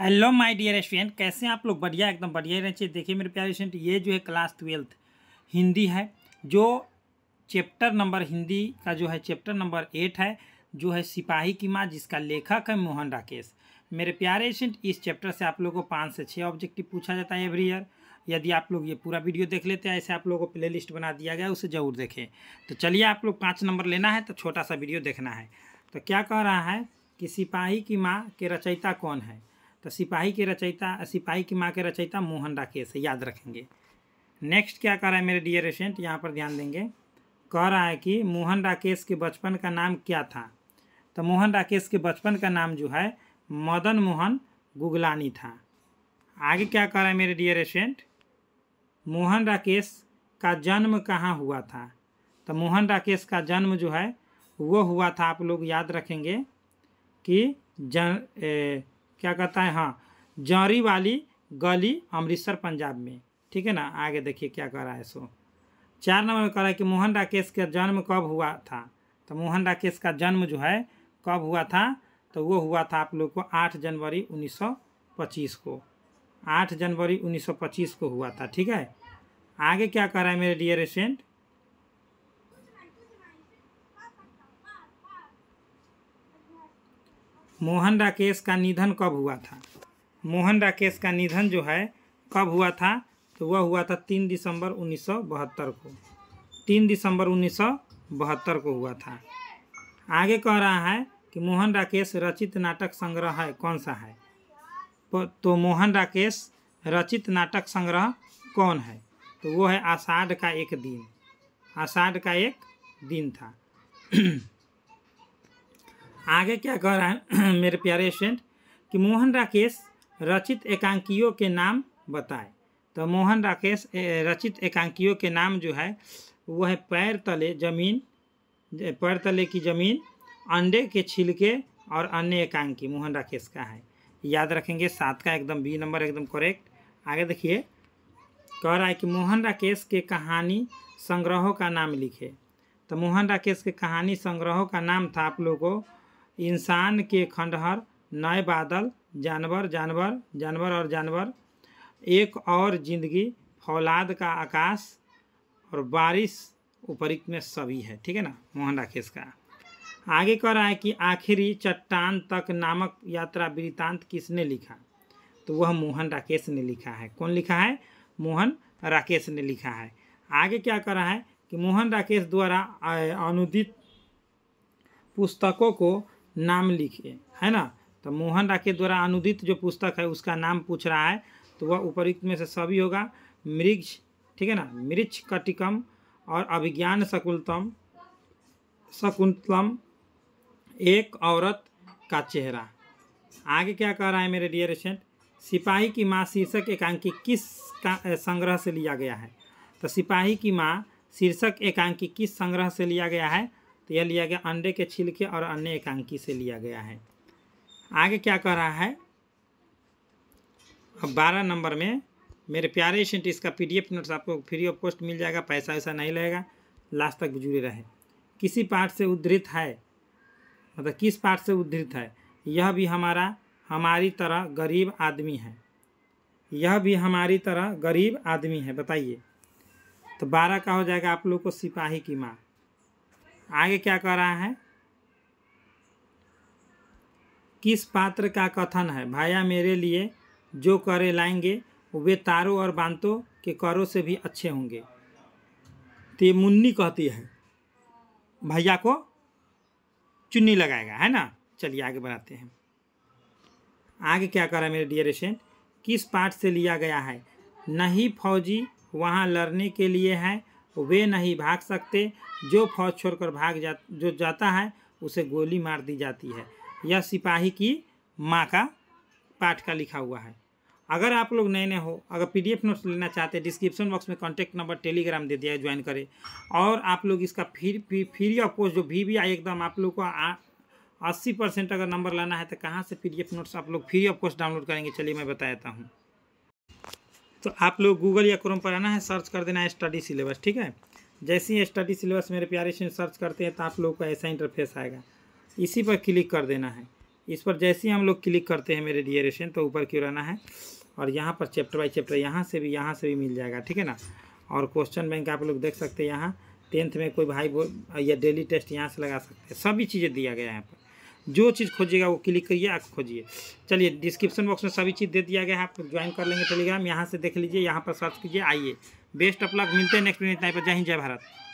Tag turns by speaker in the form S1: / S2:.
S1: hello my dear student कैसे हैं आप लोग बढ़िया एकदम बढ़िया रहना चाहिए देखिए मेरे प्यारे स्टूडेंट ये जो है क्लास ट्वेल्थ हिंदी है जो चैप्टर नंबर हिंदी का जो है चैप्टर नंबर एट है जो है सिपाही की माँ जिसका लेखक है मोहन राकेश मेरे प्यारे स्टूडेंट इस चैप्टर से आप लोगों को पाँच से छः ऑब्जेक्टिव पूछा जाता है एवरी ईयर यदि आप लोग ये पूरा वीडियो देख लेते हैं ऐसे आप लोगों को प्ले लिस्ट बना दिया गया उसे ज़रूर देखें तो चलिए आप लोग पाँच नंबर लेना है तो छोटा सा वीडियो देखना है तो क्या कह रहा है कि सिपाही की माँ के रचयिता कौन है तो सिपाही के रचयिता सिपाही की माँ के रचयिता मोहन राकेश है याद रखेंगे नेक्स्ट क्या कर रहा है मेरे डियर स्टूडेंट यहाँ पर ध्यान देंगे कह रहा है कि मोहन राकेश के बचपन का नाम क्या था तो मोहन राकेश के बचपन का नाम जो है मदन मोहन गुगलानी था आगे क्या कर रहा है मेरे डियर स्टूडेंट मोहन राकेश का जन्म कहाँ हुआ था तो मोहन राकेश का जन्म जो है वो हुआ था आप लोग याद रखेंगे कि जन ए, क्या कहता है हाँ जरी वाली गली अमृतसर पंजाब में ठीक है ना आगे देखिए क्या कह रहा है सो चार नंबर में कह रहा है कि मोहन राकेश का जन्म कब हुआ था तो मोहन राकेश का जन्म जो है कब हुआ था तो वो हुआ था आप लोग को आठ जनवरी उन्नीस को आठ जनवरी उन्नीस को हुआ था ठीक है आगे क्या कह रहा है मेरे डियर स्टूडेंट मोहन राकेश का निधन कब हुआ था मोहन राकेश का निधन जो है कब हुआ था तो वह हुआ था तीन दिसंबर बहत्तर को तीन दिसंबर बहत्तर को हुआ था आगे कह रहा है कि मोहन राकेश रचित नाटक संग्रह है कौन सा है तो मोहन राकेश रचित नाटक संग्रह कौन है तो वो है आषाढ़ का एक दिन आषाढ़ का एक दिन था आगे क्या कह रहा है मेरे प्यारे स्टूडेंट कि मोहन राकेश रचित एकांकियों के नाम बताए तो मोहन राकेश रचित एकांकियों के नाम जो है वह है पैर तले जमीन पैर तले की ज़मीन अंडे के छिलके और अन्य एकांकी मोहन राकेश का है याद रखेंगे सात का एकदम बी नंबर एकदम करेक्ट आगे देखिए कह रहा है कि मोहन राकेश के कहानी संग्रहों का नाम लिखे तो मोहन राकेश के कहानी संग्रहों का नाम था आप लोगों को इंसान के खंडहर नए बादल जानवर जानवर जानवर और जानवर एक और जिंदगी फौलाद का आकाश और बारिश उपरिक में सभी है ठीक है ना मोहन राकेश का आगे कह रहा है कि आखिरी चट्टान तक नामक यात्रा वृत्तांत किसने लिखा तो वह मोहन राकेश ने लिखा है कौन लिखा है मोहन राकेश ने लिखा है आगे क्या कर रहा है कि मोहन राकेश द्वारा अनुदित पुस्तकों को नाम लिखे है ना तो मोहन राके द्वारा अनुदित जो पुस्तक है उसका नाम पूछ रहा है तो वह उपरुक्त में से सभी होगा मृक्ष ठीक है ना मृक्ष कटिकम और अभिज्ञान शकुलतम शकुंतलम एक औरत का चेहरा आगे क्या कह रहा है मेरे डियर एशेंट सिपाही की माँ शीर्षक एकांकी किस संग्रह से लिया गया है तो सिपाही की माँ शीर्षक एकांकी किस संग्रह से लिया गया है तो यह लिया गया अंडे के छिलके और अन्य एकांकी से लिया गया है आगे क्या कह रहा है अब बारह नंबर में मेरे प्यारे स्टेंट इसका पी डी नोट्स आपको फ्री ऑफ कॉस्ट मिल जाएगा पैसा वैसा नहीं लगेगा लास्ट तक जुड़े रहे किसी पार्ट से उद्धृत है मतलब किस पार्ट से उद्धृत है यह भी हमारा हमारी तरह गरीब आदमी है यह भी हमारी तरह गरीब आदमी है बताइए तो बारह का हो जाएगा आप लोग को सिपाही की माँ आगे क्या कह रहा है किस पात्र का कथन है भाया मेरे लिए जो करे लाएंगे वे तारों और बांतों के करों से भी अच्छे होंगे तो ये मुन्नी कहती है भैया को चुन्नी लगाएगा है ना चलिए आगे बढ़ाते हैं आगे क्या करा रहा है मेरे डियर एशन किस पाठ से लिया गया है नहीं फौजी वहाँ लड़ने के लिए है वे नहीं भाग सकते जो फौज छोड़कर भाग जा जो जाता है उसे गोली मार दी जाती है यह सिपाही की माँ का पाठ का लिखा हुआ है अगर आप लोग नए नए हो अगर पीडीएफ नोट्स लेना चाहते हैं डिस्क्रिप्शन बॉक्स में कॉन्टैक्ट नंबर टेलीग्राम दे दिया है ज्वाइन करें और आप लोग इसका फिर फ्री ऑफ कोर्स जो भी भी आई एकदम आप लोग को अस्सी परसेंट अगर नंबर लाना है तो कहाँ से पी नोट्स आप लोग फ्री ऑफ कोर्स डाउनलोड करेंगे चलिए मैं बताता हूँ तो आप लोग गूगल या क्रोम पर आना है सर्च कर देना है स्टडी सिलेबस ठीक है जैसे ही स्टडी सिलेबस मेरे प्यारे से सर्च करते हैं तो आप लोग का ऐसा इंटरफेस आएगा इसी पर क्लिक कर देना है इस पर जैसे ही हम लोग क्लिक करते हैं मेरे डियरेशन तो ऊपर क्यों रहना है और यहाँ पर चैप्टर बाई चैप्टर यहाँ से भी यहाँ से भी मिल जाएगा ठीक है ना और क्वेश्चन बैंक आप लोग देख सकते हैं यहाँ टेंथ में कोई भाई बोल या डेली टेस्ट यहाँ से लगा सकते हैं सभी चीज़ें दिया गया है यहाँ पर जो चीज़ खोजिएगा वो क्लिक करिए आप खोजिए चलिए डिस्क्रिप्शन बॉक्स में सभी चीज़ दे दिया गया है आप ज्वाइन कर लेंगे टेलीग्राम यहाँ से देख लीजिए यहाँ पर सर्च कीजिए आइए बेस्ट ऑफ लक मिलते हैं नेक्स्ट मिनट टाइम पर जय हिंद जय भारत